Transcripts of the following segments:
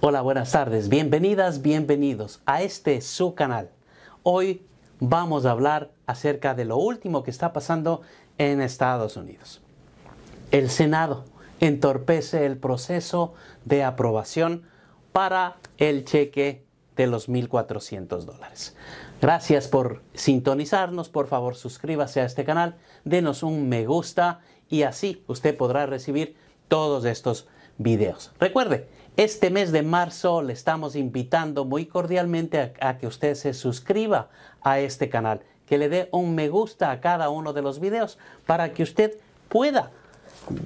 Hola, buenas tardes, bienvenidas, bienvenidos a este su canal. Hoy vamos a hablar acerca de lo último que está pasando en Estados Unidos. El Senado entorpece el proceso de aprobación para el cheque de los 1.400 dólares. Gracias por sintonizarnos, por favor suscríbase a este canal, denos un me gusta y así usted podrá recibir todos estos videos. Recuerde, este mes de marzo le estamos invitando muy cordialmente a, que usted se suscriba a este canal, que le dé un me gusta a cada uno de los videos para que usted pueda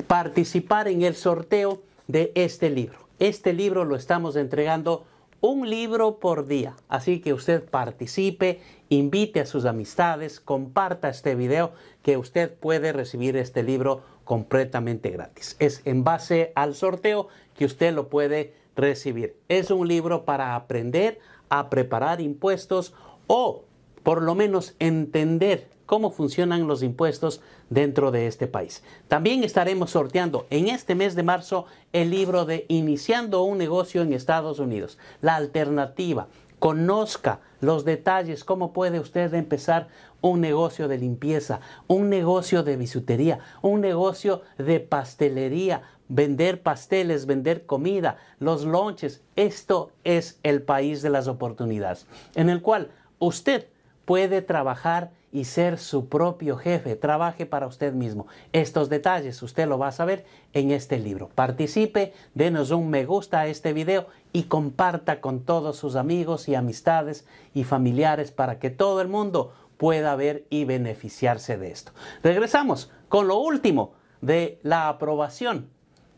participar en el sorteo de este libro. Este libro lo estamos entregando un libro por día, así que usted participe, invite a sus amistades, comparta este video que usted puede recibir este libro completamente gratis. Es en base al sorteo que usted lo puede recibir. Es un libro para aprender a preparar impuestos o por lo menos entender cómo funcionan los impuestos dentro de este país. También estaremos sorteando en este mes de marzo el libro de Iniciando un negocio en Estados Unidos, la alternativa Conozca los detalles, cómo puede usted empezar un negocio de limpieza, un negocio de bisutería, un negocio de pastelería, vender pasteles, vender comida, los lonches. Esto es el país de las oportunidades, en el cual usted puede trabajar y ser su propio jefe. Trabaje para usted mismo. Estos detalles usted lo va a saber en este libro. Participe, denos un me gusta a este video y comparta con todos sus amigos y amistades y familiares para que todo el mundo pueda ver y beneficiarse de esto. Regresamos con lo último de la aprobación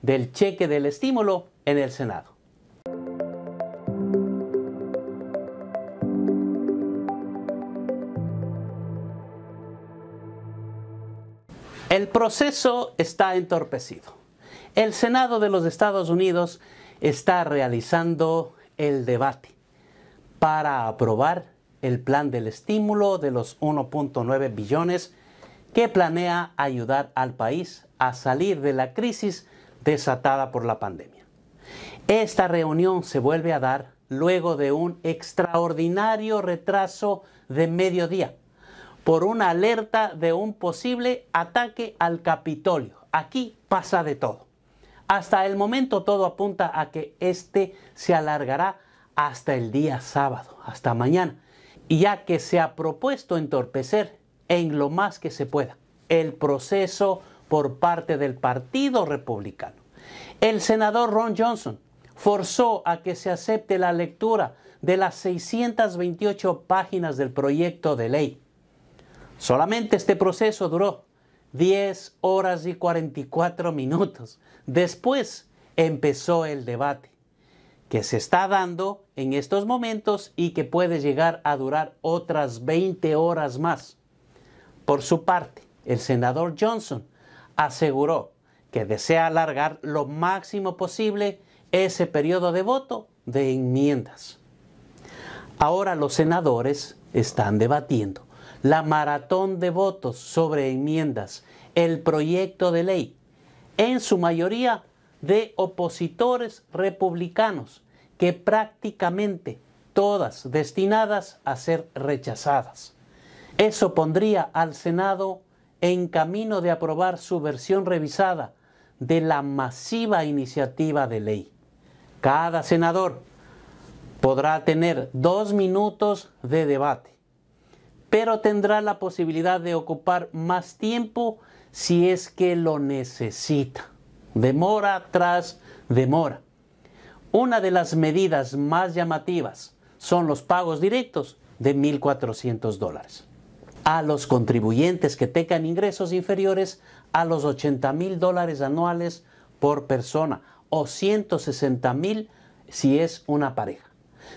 del cheque del estímulo en el Senado. El proceso está entorpecido. El Senado de los Estados Unidos está realizando el debate para aprobar el plan del estímulo de los 1.9 billones que planea ayudar al país a salir de la crisis desatada por la pandemia. Esta reunión se vuelve a dar luego de un extraordinario retraso de mediodía por una alerta de un posible ataque al Capitolio. Aquí pasa de todo. Hasta el momento todo apunta a que este se alargará hasta el día sábado, hasta mañana, ya que se ha propuesto entorpecer en lo más que se pueda el proceso por parte del Partido Republicano. El senador Ron Johnson forzó a que se acepte la lectura de las 628 páginas del proyecto de ley Solamente este proceso duró 10 horas y 44 minutos. Después empezó el debate que se está dando en estos momentos y que puede llegar a durar otras 20 horas más. Por su parte, el senador Johnson aseguró que desea alargar lo máximo posible ese periodo de voto de enmiendas. Ahora los senadores están debatiendo la maratón de votos sobre enmiendas, el proyecto de ley, en su mayoría de opositores republicanos, que prácticamente todas destinadas a ser rechazadas. Eso pondría al Senado en camino de aprobar su versión revisada de la masiva iniciativa de ley. Cada senador podrá tener dos minutos de debate pero tendrá la posibilidad de ocupar más tiempo si es que lo necesita. Demora tras demora. Una de las medidas más llamativas son los pagos directos de 1.400 dólares a los contribuyentes que tengan ingresos inferiores a los $80,000 dólares anuales por persona o $160,000 si es una pareja.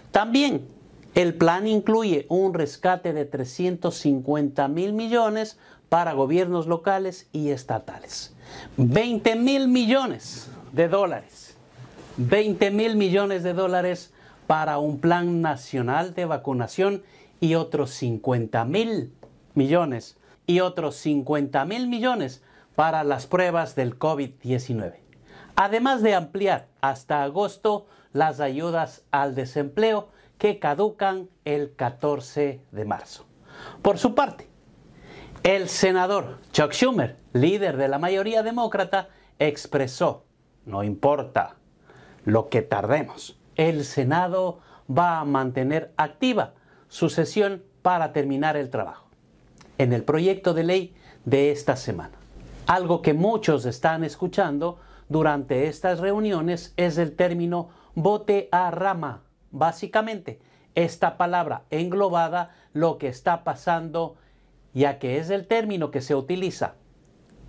También el plan incluye un rescate de 350 mil millones para gobiernos locales y estatales. 20 mil millones de dólares. 20 mil millones de dólares para un plan nacional de vacunación y otros 50 mil millones y otros 50 mil millones para las pruebas del COVID-19. Además de ampliar hasta agosto las ayudas al desempleo que caducan el 14 de marzo. Por su parte, el senador Chuck Schumer, líder de la mayoría demócrata, expresó, no importa lo que tardemos, el Senado va a mantener activa su sesión para terminar el trabajo en el proyecto de ley de esta semana. Algo que muchos están escuchando durante estas reuniones es el término bote a rama. Básicamente, esta palabra englobada lo que está pasando, ya que es el término que se utiliza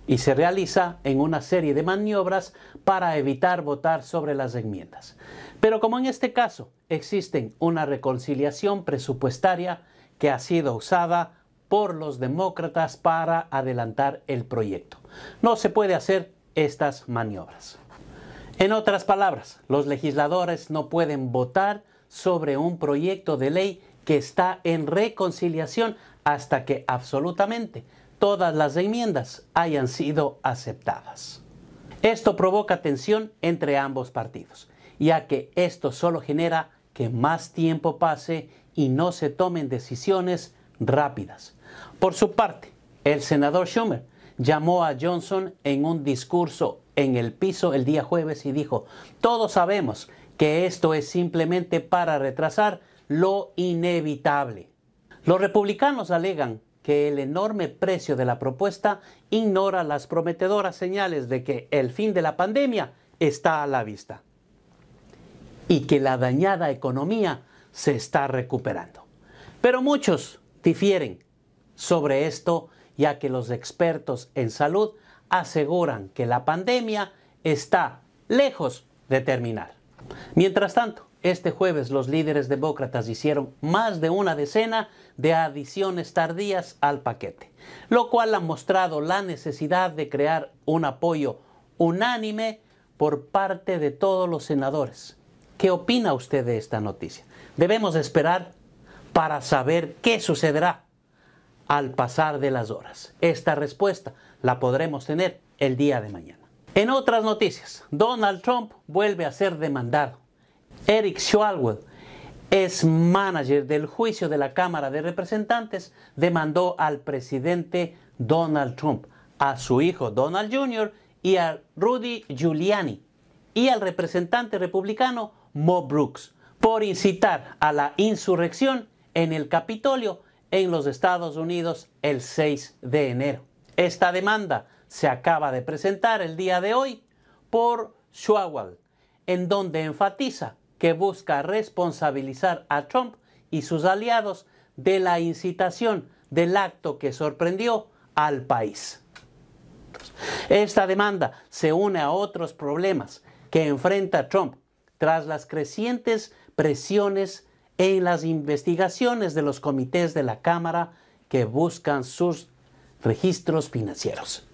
y se realiza en una serie de maniobras para evitar votar sobre las enmiendas. Pero como en este caso existen una reconciliación presupuestaria que ha sido usada por los demócratas para adelantar el proyecto. No se puede hacer estas maniobras. En otras palabras, los legisladores no pueden votar sobre un proyecto de ley que está en reconciliación hasta que absolutamente todas las enmiendas hayan sido aceptadas. Esto provoca tensión entre ambos partidos, ya que esto solo genera que más tiempo pase y no se tomen decisiones rápidas. Por su parte, el senador Schumer llamó a Johnson en un discurso en el piso el día jueves y dijo, todos sabemos que esto es simplemente para retrasar lo inevitable. Los republicanos alegan que el enorme precio de la propuesta ignora las prometedoras señales de que el fin de la pandemia está a la vista y que la dañada economía se está recuperando. Pero muchos difieren sobre esto, ya que los expertos en salud aseguran que la pandemia está lejos de terminar. Mientras tanto, este jueves los líderes demócratas hicieron más de una decena de adiciones tardías al paquete, lo cual ha mostrado la necesidad de crear un apoyo unánime por parte de todos los senadores. ¿Qué opina usted de esta noticia? Debemos esperar para saber qué sucederá al pasar de las horas. Esta respuesta la podremos tener el día de mañana. En otras noticias, Donald Trump vuelve a ser demandado. Eric Schwalwell es manager del juicio de la Cámara de Representantes, demandó al presidente Donald Trump, a su hijo Donald Jr. y a Rudy Giuliani y al representante republicano Mo Brooks por incitar a la insurrección en el Capitolio en los Estados Unidos el 6 de enero. Esta demanda se acaba de presentar el día de hoy por Schwawal, en donde enfatiza que busca responsabilizar a Trump y sus aliados de la incitación del acto que sorprendió al país. Esta demanda se une a otros problemas que enfrenta Trump tras las crecientes presiones en las investigaciones de los comités de la Cámara que buscan sus registros financieros,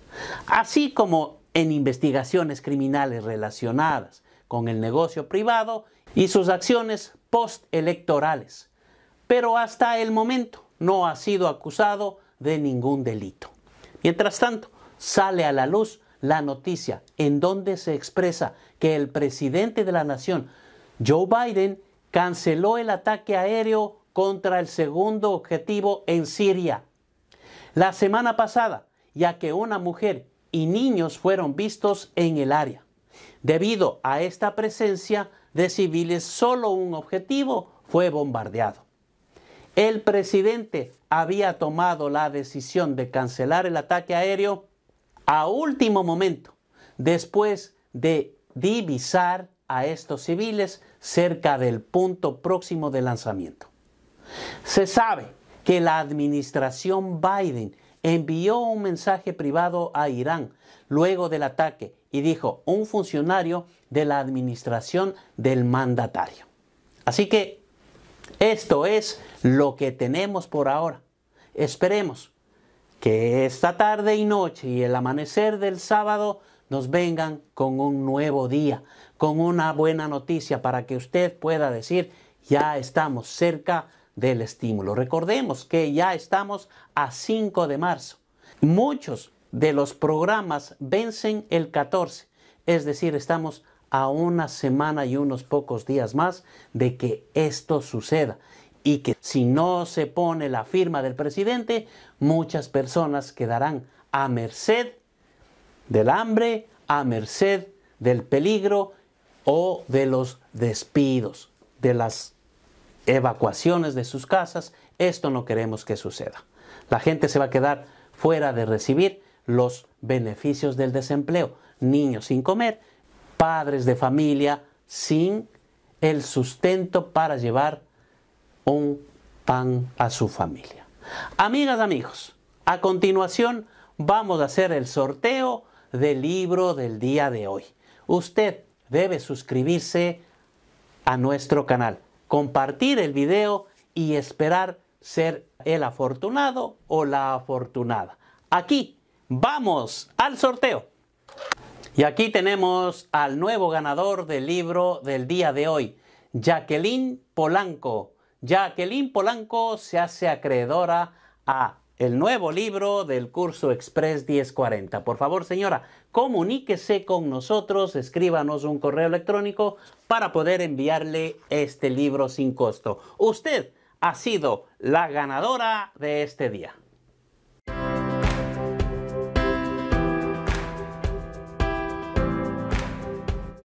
así como en investigaciones criminales relacionadas con el negocio privado y sus acciones postelectorales, pero hasta el momento no ha sido acusado de ningún delito. Mientras tanto, sale a la luz la noticia en donde se expresa que el presidente de la nación, Joe Biden, canceló el ataque aéreo contra el segundo objetivo en Siria, la semana pasada, ya que una mujer y niños fueron vistos en el área. Debido a esta presencia de civiles, solo un objetivo fue bombardeado. El presidente había tomado la decisión de cancelar el ataque aéreo a último momento, después de divisar a estos civiles cerca del punto próximo de lanzamiento. Se sabe que la administración Biden envió un mensaje privado a Irán luego del ataque y dijo un funcionario de la administración del mandatario. Así que esto es lo que tenemos por ahora. Esperemos que esta tarde y noche y el amanecer del sábado nos vengan con un nuevo día, con una buena noticia para que usted pueda decir, ya estamos cerca del estímulo. Recordemos que ya estamos a 5 de marzo. Muchos de los programas vencen el 14, es decir, estamos a una semana y unos pocos días más de que esto suceda y que si no se pone la firma del presidente, muchas personas quedarán a merced del hambre, a merced del peligro o de los despidos, de las evacuaciones de sus casas. Esto no queremos que suceda. La gente se va a quedar fuera de recibir los beneficios del desempleo. Niños sin comer, padres de familia sin el sustento para llevar un pan a su familia. Amigas, amigos, a continuación vamos a hacer el sorteo del libro del día de hoy. Usted debe suscribirse a nuestro canal compartir el video y esperar ser el afortunado o la afortunada. Aquí vamos al sorteo. Y aquí tenemos al nuevo ganador del libro del día de hoy, Jacqueline Polanco. Jacqueline Polanco se hace acreedora a el nuevo libro del curso Express 1040. Por favor, señora, comuníquese con nosotros, escríbanos un correo electrónico para poder enviarle este libro sin costo. Usted ha sido la ganadora de este día.